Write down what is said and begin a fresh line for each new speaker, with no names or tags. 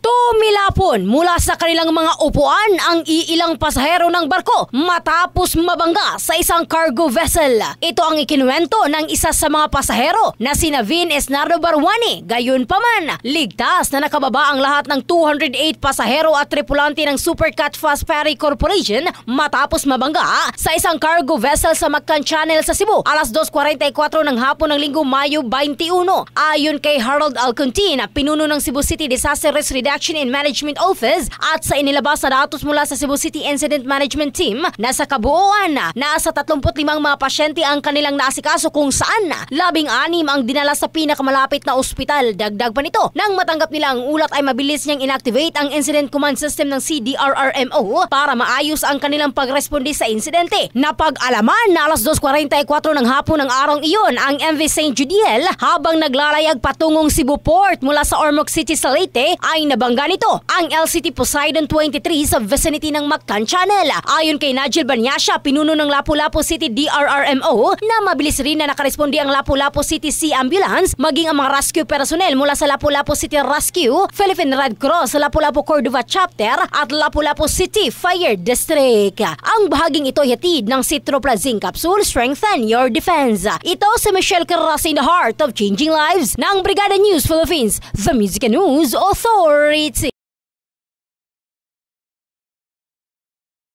Tumilapon mula sa kanilang mga upuan ang iilang pasahero ng barko matapos mabangga sa isang cargo vessel. Ito ang ikinuwento ng isa sa mga pasahero na si Navin Esnardo Barwani. Gayun pa ligtas na nakababa ang lahat ng 208 pasahero at tripulante ng Supercat Fast Ferry Corporation matapos mabangga sa isang cargo vessel sa Mactan Channel sa Cebu alas 2.44 ng hapon ng linggo Mayo 21. Ayon kay Harold Alcontin, pinuno ng Cebu City Disaster Risk Reduction and Management Office at sa inilabas na datos mula sa Cebu City Incident Management Team na sa kabuuan na sa 35 mga pasyente ang kanilang naasikaso kung saan labing anim ang dinala sa pinakamalapit na ospital. Dagdag pa nito, nang matanggap nila ang ulat ay mabilis niyang inactivate ang Incident Command System ng CDRRMO para maayos ang kanilang pagresponde sa insidente. Napag-alaman na alas 2.44 ng hapon ng araw iyon ang MV St. Judiel habang naglalayag patungong Cebu Port mula sa Ormoc City sa Leyte ay nabalik Kaibang ganito ang LCT Poseidon 23 sa vicinity ng Mactan Channel. Ayon kay Nigel Banyasha, pinuno ng Lapu-Lapu City DRRMO na mabilis rin na nakarespondi ang Lapu-Lapu City Sea Ambulance maging ang mga rescue personnel mula sa Lapu-Lapu City Rescue, Philippine Red Cross, Lapu-Lapu Cordova Chapter at Lapu-Lapu City Fire District. Ang bahaging ito yatid ng Citroprazine Capsule Strengthen Your Defense. Ito si Michelle Carras in the Heart of Changing Lives ng Brigada News Philippines, The Music News Author. Priority